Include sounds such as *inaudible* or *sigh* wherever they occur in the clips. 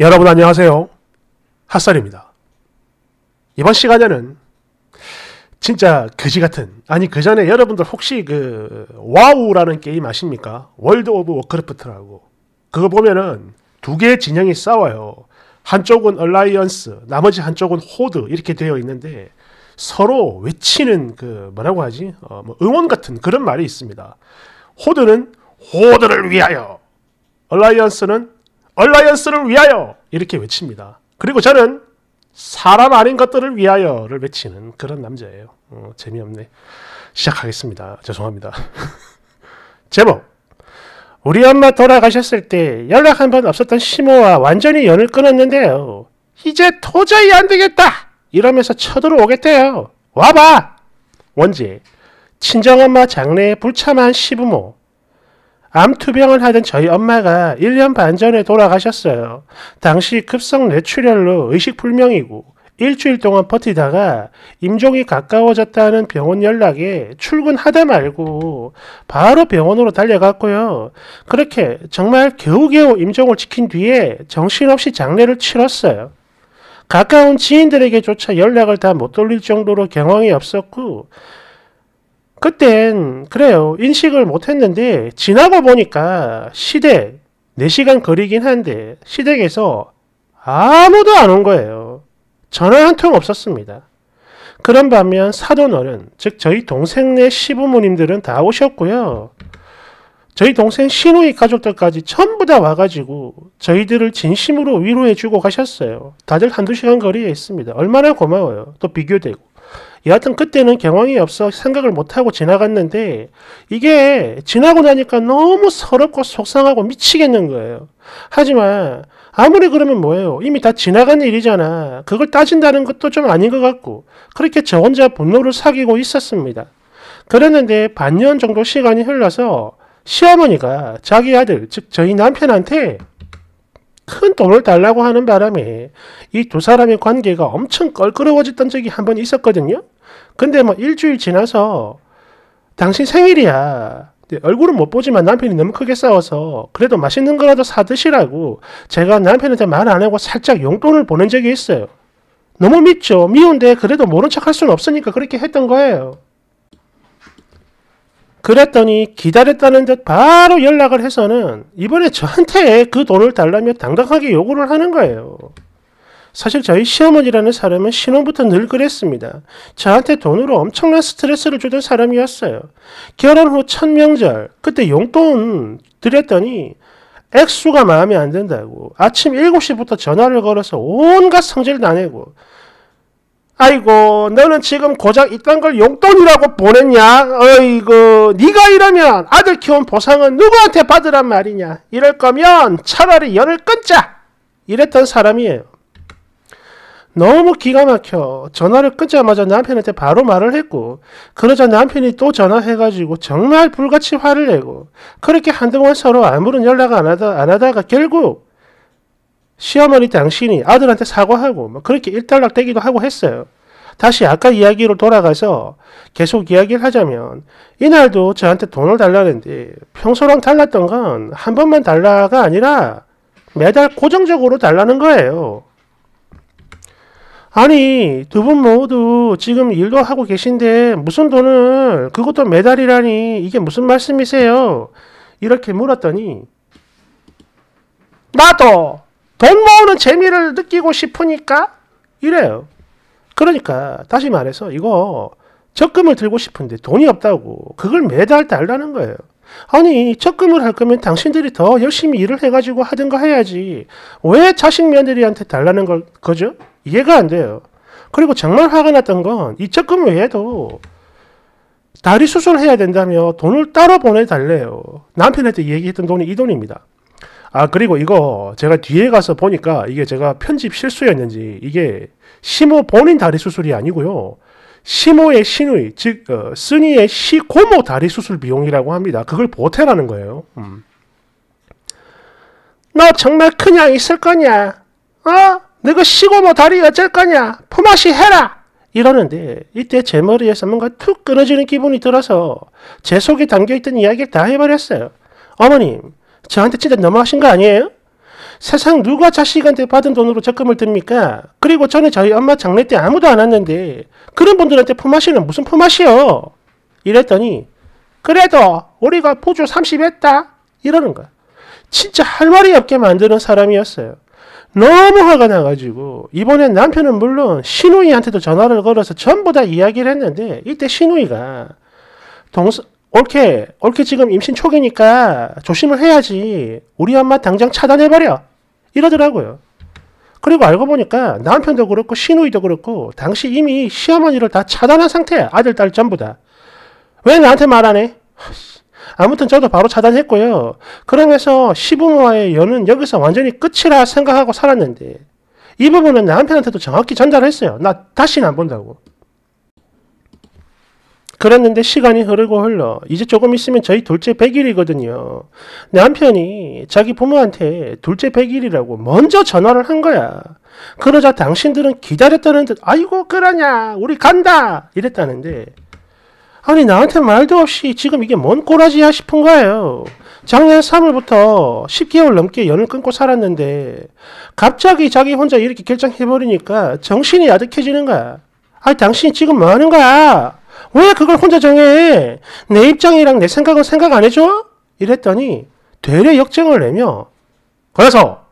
여러분 안녕하세요. 핫살입니다 이번 시간에는 진짜 그지 같은 아니 그 전에 여러분들 혹시 그 와우라는 게임 아십니까? 월드 오브 워크래프트라고 그거 보면은 두 개의 진영이 싸워요. 한쪽은 얼라이언스, 나머지 한쪽은 호드 이렇게 되어 있는데 서로 외치는 그 뭐라고 하지? 어, 뭐 응원 같은 그런 말이 있습니다. 호드는 호드를 위하여, 얼라이언스는 얼라이언스를 위하여 이렇게 외칩니다. 그리고 저는 사람 아닌 것들을 위하여를 외치는 그런 남자예요. 어, 재미없네. 시작하겠습니다. 죄송합니다. *laughs* 제목 우리 엄마 돌아가셨을 때 연락 한 번 없었던 시모와 완전히 연을 끊었는데요. 이제 도저히 안 되겠다! 이러면서 쳐들어오겠대요. 와봐! 원제 친정엄마 장래에 불참한 시부모 암투병을 하던 저희 엄마가 1년 반 전에 돌아가셨어요. 당시 급성 뇌출혈로 의식불명이고 일주일 동안 버티다가 임종이 가까워졌다는 병원 연락에 출근하다 말고 바로 병원으로 달려갔고요. 그렇게 정말 겨우겨우 임종을 지킨 뒤에 정신없이 장례를 치렀어요. 가까운 지인들에게조차 연락을 다 못 돌릴 정도로 경황이 없었고 그땐 그래요. 인식을 못했는데 지나고 보니까 시댁 4시간 거리긴 한데 시댁에서 아무도 안 온 거예요. 전화 한 통 없었습니다. 그런 반면 사돈어른, 즉 저희 동생네 시부모님들은 다 오셨고요. 저희 동생 시누이 가족들까지 전부 다 와가지고 저희들을 진심으로 위로해주고 가셨어요. 다들 한두 시간 거리에 있습니다. 얼마나 고마워요. 또 비교되고. 여하튼 그때는 경황이 없어 생각을 못하고 지나갔는데 이게 지나고 나니까 너무 서럽고 속상하고 미치겠는 거예요. 하지만 아무리 그러면 뭐예요? 이미 다 지나간 일이잖아. 그걸 따진다는 것도 좀 아닌 것 같고 그렇게 저 혼자 분노를 사귀고 있었습니다. 그랬는데 반년 정도 시간이 흘러서 시어머니가 자기 아들, 즉 저희 남편한테 큰 돈을 달라고 하는 바람에 이 두 사람의 관계가 엄청 껄끄러워졌던 적이 한 번 있었거든요. 근데 뭐 일주일 지나서 당신 생일이야. 얼굴은 못 보지만 남편이 너무 크게 싸워서 그래도 맛있는 거라도 사 드시라고 제가 남편한테 말 안 하고 살짝 용돈을 보낸 적이 있어요. 너무 밉죠 미운데 그래도 모른 척할 수는 없으니까 그렇게 했던 거예요. 그랬더니 기다렸다는 듯 바로 연락을 해서는 이번에 저한테 그 돈을 달라며 당당하게 요구를 하는 거예요. 사실 저희 시어머니라는 사람은 신혼부터 늘 그랬습니다. 저한테 돈으로 엄청난 스트레스를 주던 사람이었어요. 결혼 후 첫 명절, 그때 용돈 드렸더니 액수가 마음에 안 든다고 아침 7시부터 전화를 걸어서 온갖 성질 나내고 아이고 너는 지금 고작 이딴 걸 용돈이라고 보냈냐? 어이구 네가 이러면 아들 키운 보상은 누구한테 받으란 말이냐? 이럴 거면 차라리 연을 끊자! 이랬던 사람이에요. 너무 기가 막혀. 전화를 끊자마자 남편한테 바로 말을 했고, 그러자 남편이 또 전화해가지고 정말 불같이 화를 내고, 그렇게 한동안 서로 아무런 연락 안, 하다, 안 하다가 결국, 시어머니 당신이 아들한테 사과하고, 막 뭐 그렇게 일단락 되기도 하고 했어요. 다시 아까 이야기로 돌아가서 계속 이야기를 하자면 이날도 저한테 돈을 달라는데 평소랑 달랐던 건 한 번만 달라가 아니라 매달 고정적으로 달라는 거예요. 아니 두 분 모두 지금 일도 하고 계신데 무슨 돈을 그것도 매달이라니 이게 무슨 말씀이세요? 이렇게 물었더니 나도 돈 모으는 재미를 느끼고 싶으니까 이래요. 그러니까 다시 말해서 이거 적금을 들고 싶은데 돈이 없다고 그걸 매달 달라는 거예요. 아니 적금을 할 거면 당신들이 더 열심히 일을 해가지고 하든가 해야지 왜 자식 며느리한테 달라는 걸 거죠? 이해가 안 돼요. 그리고 정말 화가 났던 건 이적금 외에도 다리 수술해야 된다며 돈을 따로 보내달래요. 남편한테 얘기했던 돈이 이 돈입니다. 아 그리고 이거 제가 뒤에 가서 보니까 이게 제가 편집 실수였는지 이게 시모 본인 다리 수술이 아니고요. 시모의 신의 즉 어, 쓰니의 시고모 다리 수술 비용이라고 합니다. 그걸 보태라는 거예요. 음. 너 정말 그냥 있을 거냐? 어? 너가 시고 뭐 다리 어쩔 거냐? 품앗이 해라! 이러는데 이때 제 머리에서 뭔가 툭 끊어지는 기분이 들어서 제 속에 담겨있던 이야기를 다 해버렸어요. 어머님, 저한테 진짜 너무하신 거 아니에요? 세상 누가 자식한테 받은 돈으로 적금을 듭니까? 그리고 전에 저희 엄마 장례 때 아무도 안 왔는데 그런 분들한테 품앗이는 무슨 품앗이요? 이랬더니 그래도 우리가 포주 30 했다? 이러는 거야. 진짜 할 말이 없게 만드는 사람이었어요. 너무 화가 나가지고 이번엔 남편은 물론 신우이한테도 전화를 걸어서 전부 다 이야기를 했는데 이때 신우이가 동서 옳게 올케 지금 임신 초기니까 조심을 해야지 우리 엄마 당장 차단해버려 이러더라고요. 그리고 알고 보니까 남편도 그렇고 신우이도 그렇고 당시 이미 시어머니를 다 차단한 상태야 아들 딸 전부 다. 왜 나한테 말안 해? 아무튼 저도 바로 차단했고요. 그러면서 시부모와의 연은 여기서 완전히 끝이라 생각하고 살았는데 이 부분은 남편한테도 정확히 전달했어요. 나 다시는 안 본다고. 그랬는데 시간이 흐르고 흘러 이제 조금 있으면 저희 둘째 100일이거든요. 남편이 자기 부모한테 둘째 100일이라고 먼저 전화를 한 거야. 그러자 당신들은 기다렸다는 듯 아이고 그러냐 우리 간다 이랬다는데 아니 나한테 말도 없이 지금 이게 뭔 꼬라지야 싶은 거예요. 작년 3월부터 10개월 넘게 연을 끊고 살았는데 갑자기 자기 혼자 이렇게 결정해버리니까 정신이 아득해지는 거야. 아 당신 지금 뭐 하는 거야? 왜 그걸 혼자 정해? 내 입장이랑 내 생각은 생각 안 해줘? 이랬더니 되려 역정을 내며 그래서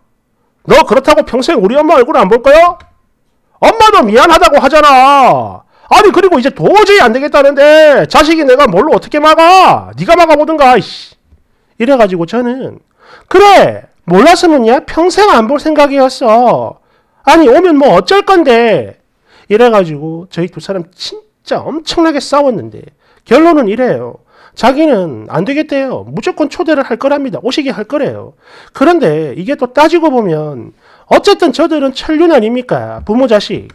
너 그렇다고 평생 우리 엄마 얼굴 안 볼 거야? 엄마도 미안하다고 하잖아. 아니 그리고 이제 도저히 안 되겠다는데 자식이 내가 뭘로 어떻게 막아? 네가 막아보든가. 이씨. 이래가지고 저는 그래 몰랐으면야 평생 안 볼 생각이었어. 아니 오면 뭐 어쩔 건데 이래가지고 저희 두 사람 진짜 엄청나게 싸웠는데 결론은 이래요. 자기는 안 되겠대요. 무조건 초대를 할 거랍니다. 오시게 할 거래요. 그런데 이게 또 따지고 보면 어쨌든 저들은 천륜 아닙니까? 부모 자식.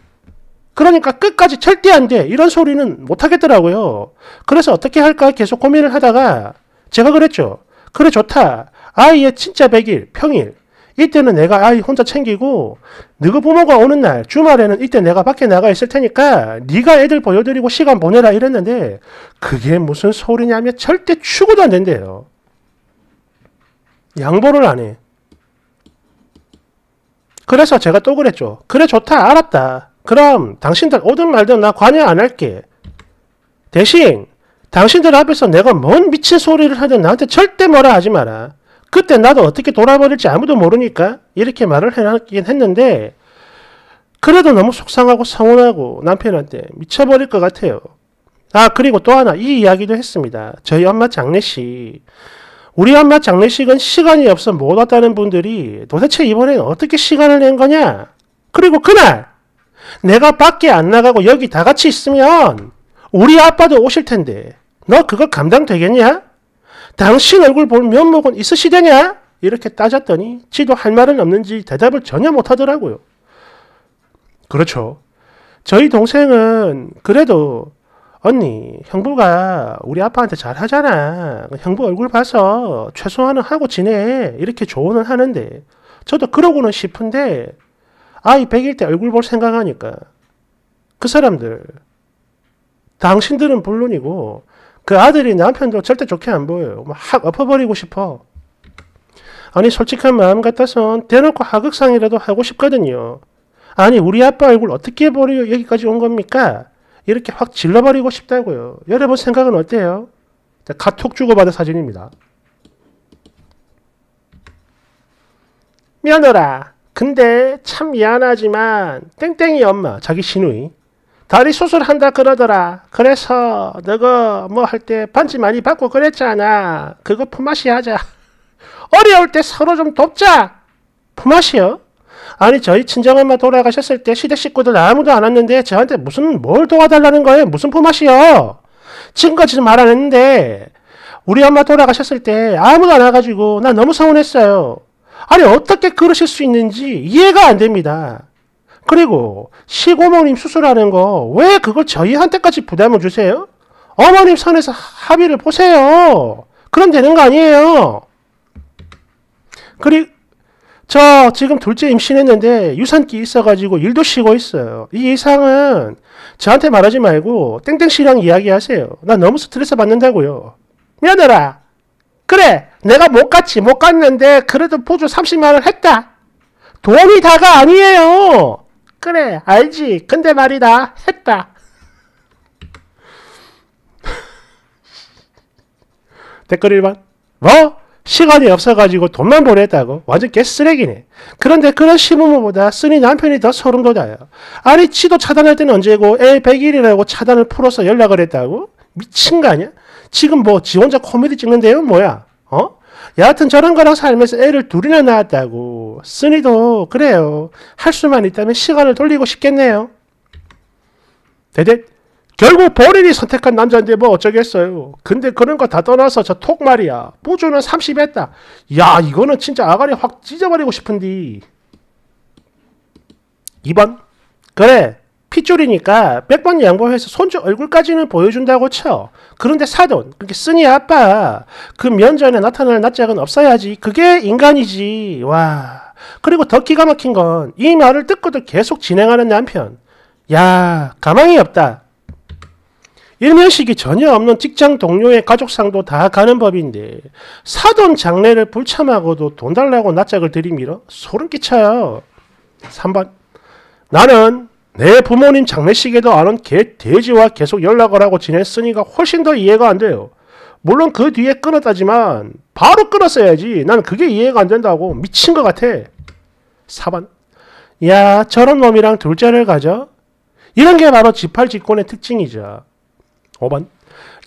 그러니까 끝까지 절대안돼 이런 소리는 못 하겠더라고요. 그래서 어떻게 할까 계속 고민을 하다가 제가 그랬죠. 그래 좋다. 아이의 진짜 100일 평일 이때는 내가 아이 혼자 챙기고 너희 부모가 오는 날 주말에는 이때 내가 밖에 나가 있을 테니까 네가 애들 보여드리고 시간 보내라 이랬는데 그게 무슨 소리냐면 절대 추구도 안 된대요. 양보를 안 해. 그래서 제가 또 그랬죠. 그래 좋다 알았다. 그럼 당신들 오든 말든 나 관여 안 할게. 대신 당신들 앞에서 내가 뭔 미친 소리를 하든 나한테 절대 뭐라 하지 마라. 그때 나도 어떻게 돌아버릴지 아무도 모르니까 이렇게 말을 해놨긴 했는데 그래도 너무 속상하고 서운하고 남편한테 미쳐버릴 것 같아요. 아 그리고 또 하나 이 이야기도 했습니다. 저희 엄마 장례식 우리 엄마 장례식은 시간이 없어 못 왔다는 분들이 도대체 이번에는 어떻게 시간을 낸 거냐? 그리고 그날 내가 밖에 안 나가고 여기 다 같이 있으면 우리 아빠도 오실 텐데 너 그거 감당 되겠냐? 당신 얼굴 볼 면목은 있으시대냐? 이렇게 따졌더니 지도 할 말은 없는지 대답을 전혀 못하더라고요. 그렇죠. 저희 동생은 그래도 언니, 형부가 우리 아빠한테 잘 하잖아. 형부 얼굴 봐서 최소한은 하고 지내. 이렇게 조언을 하는데 저도 그러고는 싶은데 아이 100일 때 얼굴 볼 생각하니까 그 사람들 당신들은 물론이고 그 아들이 남편도 절대 좋게 안 보여요. 막 뭐, 엎어버리고 싶어. 아니 솔직한 마음 같아선 대놓고 하극상이라도 하고 싶거든요. 아니 우리 아빠 얼굴 어떻게 버려 여기까지 온 겁니까? 이렇게 확 질러버리고 싶다고요. 여러분 생각은 어때요? 카톡 주고받은 사진입니다. 며느라 근데 참 미안하지만 땡땡이 엄마 자기 신누이 다리 수술한다 그러더라. 그래서 너가 뭐 할 때 반지 많이 받고 그랬잖아. 그거 품앗이 하자. *laughs* 어려울 때 서로 좀 돕자. 품앗이요? 아니 저희 친정엄마 돌아가셨을 때 시댁 식구들 아무도 안 왔는데 저한테 무슨 뭘 도와달라는 거예요? 무슨 품앗이요? 지금까지 말 안 했는데 우리 엄마 돌아가셨을 때 아무도 안 와가지고 나 너무 서운했어요. 아니 어떻게 그러실 수 있는지 이해가 안 됩니다. 그리고 시고모님 수술하는 거 왜 그걸 저희한테까지 부담을 주세요? 어머님 선에서 합의를 보세요. 그럼 되는 거 아니에요. 그리고 저 지금 둘째 임신했는데 유산기 있어가지고 일도 쉬고 있어요. 이 이상은 저한테 말하지 말고 땡땡씨랑 이야기하세요. 나 너무 스트레스 받는다고요. 며느라 그래 내가 못 갔지 못 갔는데 그래도 보조 30만원 했다. 돈이 다가 아니에요. 그래 알지. 근데 말이다 했다. *laughs* 댓글 1번 뭐? 시간이 없어가지고 돈만 보냈다고? 완전 개쓰레기네. 그런데 그런 시부모보다 쓰니 남편이 더 소름 돋아요. 아니, 지도 차단할 때는 언제고, 애 100일이라고 차단을 풀어서 연락을 했다고? 미친 거 아니야? 지금 뭐, 지 혼자 코미디 찍는데요? 뭐야? 어? 여하튼 저런 거랑 살면서 애를 둘이나 낳았다고. 쓰니도 그래요. 할 수만 있다면 시간을 돌리고 싶겠네요. 대대 결국 본인이 선택한 남자인데 뭐 어쩌겠어요. 근데 그런 거 다 떠나서 저 톡 말이야. 뽀주는 30 했다. 야 이거는 진짜 아가리 확 찢어버리고 싶은디. 2번 그래 핏줄이니까 100번 양보해서 손주 얼굴까지는 보여준다고 쳐. 그런데 사돈, 그렇게 쓰니 아빠, 그 면전에 나타날 낯짝은 없어야지. 그게 인간이지. 와. 그리고 더 기가 막힌 건 이 말을 듣고도 계속 진행하는 남편. 야, 가망이 없다. 일면식이 전혀 없는 직장 동료의 가족상도 다 가는 법인데 사돈 장례를 불참하고도 돈 달라고 낯짝을 들이밀어 소름 끼쳐요. 3번 나는 내 부모님 장례식에도 아는 개 돼지와 계속 연락을 하고 지냈으니까 훨씬 더 이해가 안 돼요. 물론 그 뒤에 끊었다지만 바로 끊었어야지. 난 그게 이해가 안 된다고 미친 것 같아. 4번. 야 저런 놈이랑 둘째를 가져? 이런 게 바로 지팔직권의 특징이죠. 5번.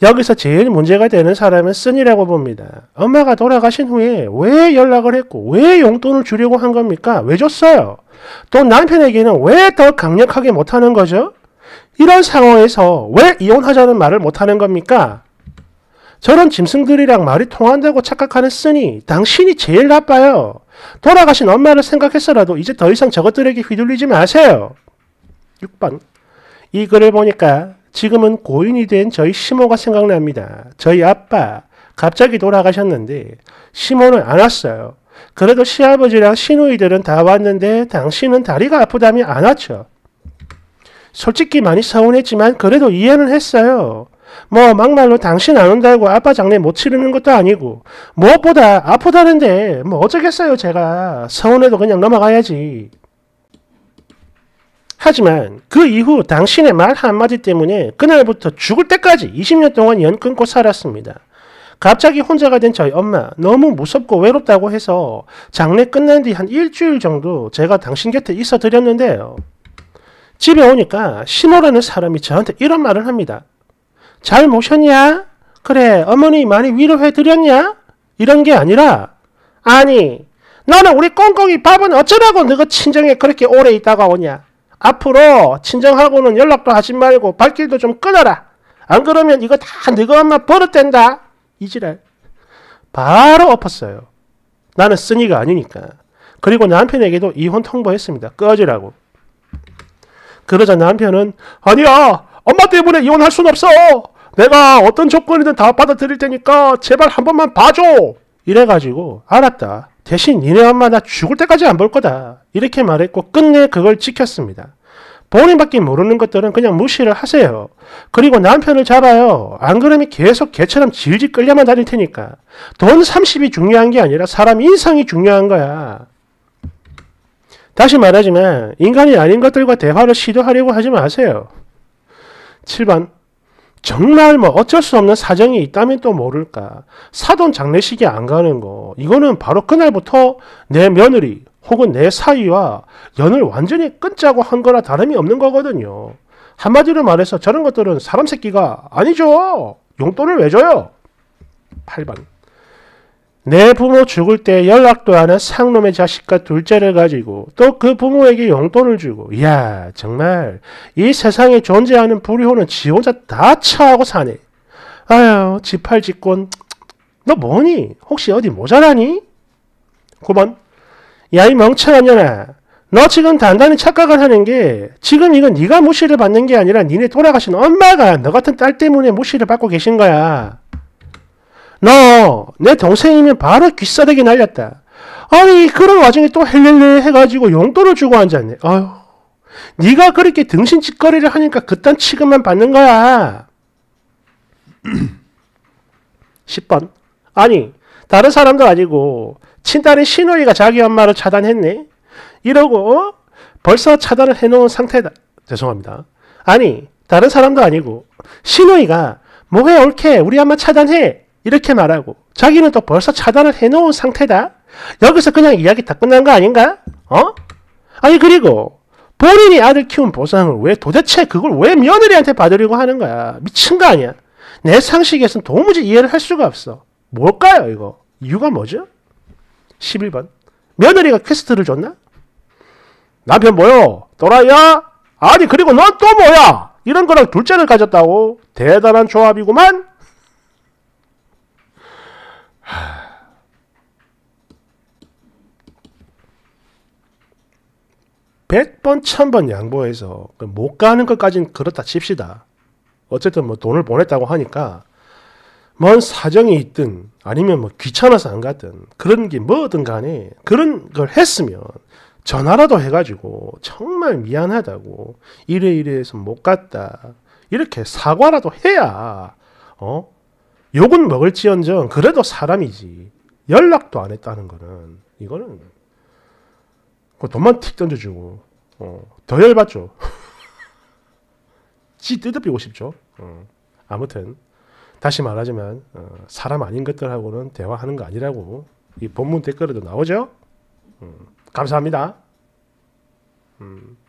여기서 제일 문제가 되는 사람은 쓴이라고 봅니다. 엄마가 돌아가신 후에 왜 연락을 했고 왜 용돈을 주려고 한 겁니까? 왜 줬어요? 또 남편에게는 왜 더 강력하게 못하는 거죠? 이런 상황에서 왜 이혼하자는 말을 못하는 겁니까? 저런 짐승들이랑 말이 통한다고 착각하는 쓰니 당신이 제일 나빠요. 돌아가신 엄마를 생각해서라도 이제 더 이상 저것들에게 휘둘리지 마세요. 6번 이 글을 보니까 지금은 고인이 된 저희 시모가 생각납니다. 저희 아빠 갑자기 돌아가셨는데 시모는 안 왔어요. 그래도 시아버지랑 시누이들은 다 왔는데 당신은 다리가 아프다며 안 왔죠. 솔직히 많이 서운했지만 그래도 이해는 했어요. 뭐 막말로 당신 안 온다고 아빠 장례 못 치르는 것도 아니고 무엇보다 아프다는데 뭐 어쩌겠어요 제가 서운해도 그냥 넘어가야지. 하지만 그 이후 당신의 말 한마디 때문에 그날부터 죽을 때까지 20년 동안 연 끊고 살았습니다. 갑자기 혼자가 된 저희 엄마 너무 무섭고 외롭다고 해서 장례 끝난 뒤 한 일주일 정도 제가 당신 곁에 있어 드렸는데요. 집에 오니까 신호라는 사람이 저한테 이런 말을 합니다. 잘 모셨냐? 그래 어머니 많이 위로해 드렸냐? 이런 게 아니라 아니 너는 우리 꽁꽁이 밥은 어쩌라고 너가 친정에 그렇게 오래 있다가 오냐? 앞으로 친정하고는 연락도 하지 말고 발길도 좀 끊어라. 안 그러면 이거 다네가 엄마 버릇된다. 이지랄. 바로 엎었어요. 나는 쓰니가 아니니까. 그리고 남편에게도 이혼 통보했습니다. 꺼지라고. 그러자 남편은 아니야. 엄마 때문에 이혼할 순 없어. 내가 어떤 조건이든 다 받아들일 테니까 제발 한 번만 봐줘. 이래가지고 알았다. 대신 니네 엄마 나 죽을 때까지 안 볼 거다. 이렇게 말했고 끝내 그걸 지켰습니다. 본인밖에 모르는 것들은 그냥 무시를 하세요. 그리고 남편을 잡아요. 안 그러면 계속 개처럼 질질 끌려만 다닐 테니까. 돈 30이 중요한 게 아니라 사람 인성이 중요한 거야. 다시 말하지만 인간이 아닌 것들과 대화를 시도하려고 하지 마세요. 7번 정말 뭐 어쩔 수 없는 사정이 있다면 또 모를까. 사돈 장례식에 안 가는 거. 이거는 바로 그날부터 내 며느리 혹은 내 사위와 연을 완전히 끊자고 한 거나 다름이 없는 거거든요. 한마디로 말해서 저런 것들은 사람 새끼가 아니죠. 용돈을 왜 줘요? 8번. 내 부모 죽을 때 연락도 하한 상놈의 자식과 둘째를 가지고 또 그 부모에게 용돈을 주고 이야 정말 이 세상에 존재하는 불효는 지 혼자 다 차하고 사네. 아유 지팔지권 너 뭐니? 혹시 어디 모자라니? 9번 야이 멍청한 년아 너 지금 단단히 착각을 하는 게 지금 이건 네가 무시를 받는 게 아니라 니네 돌아가신 엄마가 너 같은 딸 때문에 무시를 받고 계신 거야. 너내 동생이면 바로 귀싸대기 날렸다. 아니 그런 와중에 또 헬렐레 해가지고 용돈을 주고 앉았네. 아휴 네가 그렇게 등신 짓거리를 하니까 그딴 취급만 받는 거야. 10번 *clears throat* 아니 다른 사람도 아니고 친딸인 신우이가 자기 엄마를 차단했네. 이러고 어? 벌써 차단을 해놓은 상태다. 죄송합니다. 아니 다른 사람도 아니고 신우이가 뭐해 옳게 우리 엄마 차단해 이렇게 말하고 자기는 또 벌써 차단을 해놓은 상태다. 여기서 그냥 이야기 다 끝난 거 아닌가? 어? 아니 그리고 본인이 아들 키운 보상을 왜 도대체 그걸 왜 며느리한테 받으려고 하는 거야? 미친 거 아니야? 내 상식에선 도무지 이해를 할 수가 없어. 뭘까요 이거? 이유가 뭐죠? 11번 며느리가 퀘스트를 줬나? 남편 뭐요? 또라이야? 아니 그리고 넌 또 뭐야? 이런 거랑 둘째를 가졌다고? 대단한 조합이구만? 1 0 0번1 0 0 0번 양보해서 못 가는 것까지는 그렇다 칩시다. 어쨌든 뭐 돈을 보냈다고 하니까 뭔 사정이 있든 아니면 뭐 귀찮아서 안 가든 그런 게 뭐든 간에 그런 걸 했으면 전화라도 해가지고 정말 미안하다고 이래 이래해서 못 갔다 이렇게 사과라도 해야 어 욕은 먹을지언정 그래도 사람이지 연락도 안 했다는 거는 이거는 그 돈만 틱 던져주고 어, 더 열받죠. *laughs* 지 뜯어비고 싶죠. 어, 아무튼 다시 말하지만 어, 사람 아닌 것들하고는 대화하는 거 아니라고 이 본문 댓글에도 나오죠. 음, 감사합니다. 음.